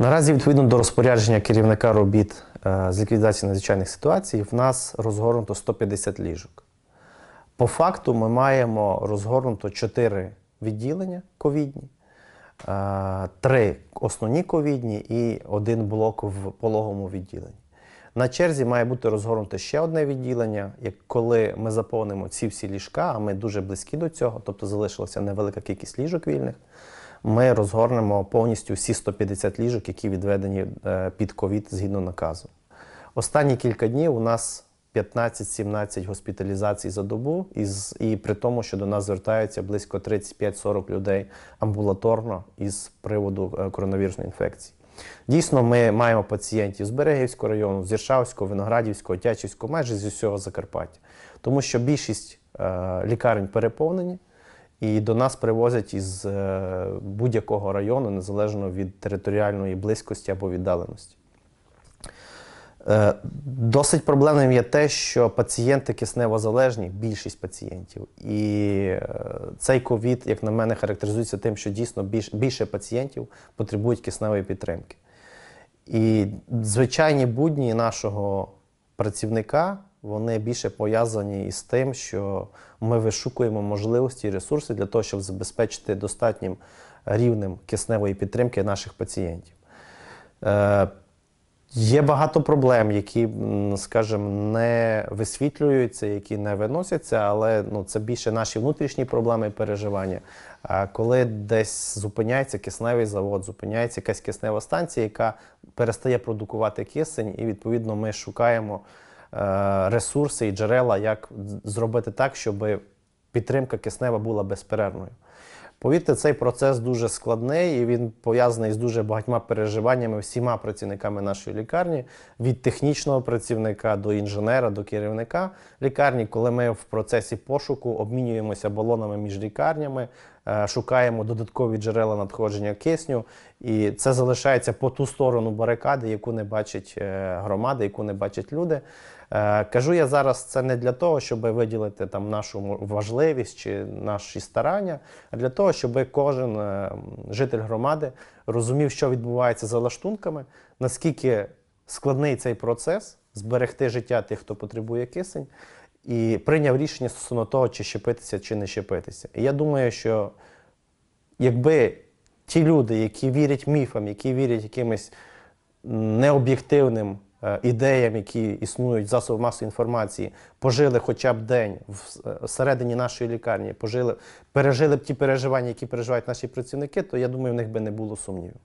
Наразі, відповідно до розпорядження керівника робіт е, з ліквідації надзвичайних ситуацій, в нас розгорнуто 150 ліжок. По факту, ми маємо розгорнуто 4 відділення ковідні, 3 е, основні ковідні і один блок в пологовому відділенні. На черзі має бути розгорнуто ще одне відділення, як коли ми заповнимо ці всі ліжка, а ми дуже близькі до цього, тобто залишилася невелика кількість ліжок вільних ми розгорнемо повністю всі 150 ліжок, які відведені е, під ковід згідно наказу. Останні кілька днів у нас 15-17 госпіталізацій за добу, із, і при тому, що до нас звертаються близько 35-40 людей амбулаторно із приводу е, коронавірусної інфекції. Дійсно, ми маємо пацієнтів з Берегівського району, з Іршавського, Виноградівського, Тячівського, майже з усього Закарпаття, тому що більшість е, лікарень переповнені. І до нас привозять із е, будь-якого району, незалежно від територіальної близькості або віддаленості. Е, досить проблемним є те, що пацієнти кисневозалежні, більшість пацієнтів. І е, цей ковід, як на мене, характеризується тим, що дійсно більше пацієнтів потребують кисневої підтримки. І звичайні будні нашого працівника вони більше пов'язані із тим, що ми вишукуємо можливості і ресурси для того, щоб забезпечити достатнім рівнем кисневої підтримки наших пацієнтів. Е, Є багато проблем, які, скажімо, не висвітлюються, які не виносяться, але ну, це більше наші внутрішні проблеми і переживання. А коли десь зупиняється кисневий завод, зупиняється якась киснева станція, яка перестає продукувати кисень, і відповідно ми шукаємо. Е, ресурси і джерела, як зробити так, щоб підтримка киснева була безперервною. Повірте, цей процес дуже складний і він пов'язаний з дуже багатьма переживаннями всіма працівниками нашої лікарні, від технічного працівника до інженера, до керівника лікарні, коли ми в процесі пошуку обмінюємося балонами між лікарнями, Е, шукаємо додаткові джерела надходження кисню, і це залишається по ту сторону барикади, яку не бачить е, громада, яку не бачать люди. Е, кажу я зараз це не для того, щоб виділити там нашу важливість чи наші старання, а для того, щоб кожен житель громади розумів, що відбувається за лаштунками, наскільки складний цей процес зберегти життя тих, хто потребує кисень, і прийняв рішення стосовно того, чи щепитися, чи не щепитися. І я думаю, що якби ті люди, які вірять міфам, які вірять якимось необ'єктивним е, ідеям, які існують в засобах масової інформації, пожили хоча б день е, всередині нашої лікарні, пожили, пережили б ті переживання, які переживають наші працівники, то я думаю, в них би не було сумнівів.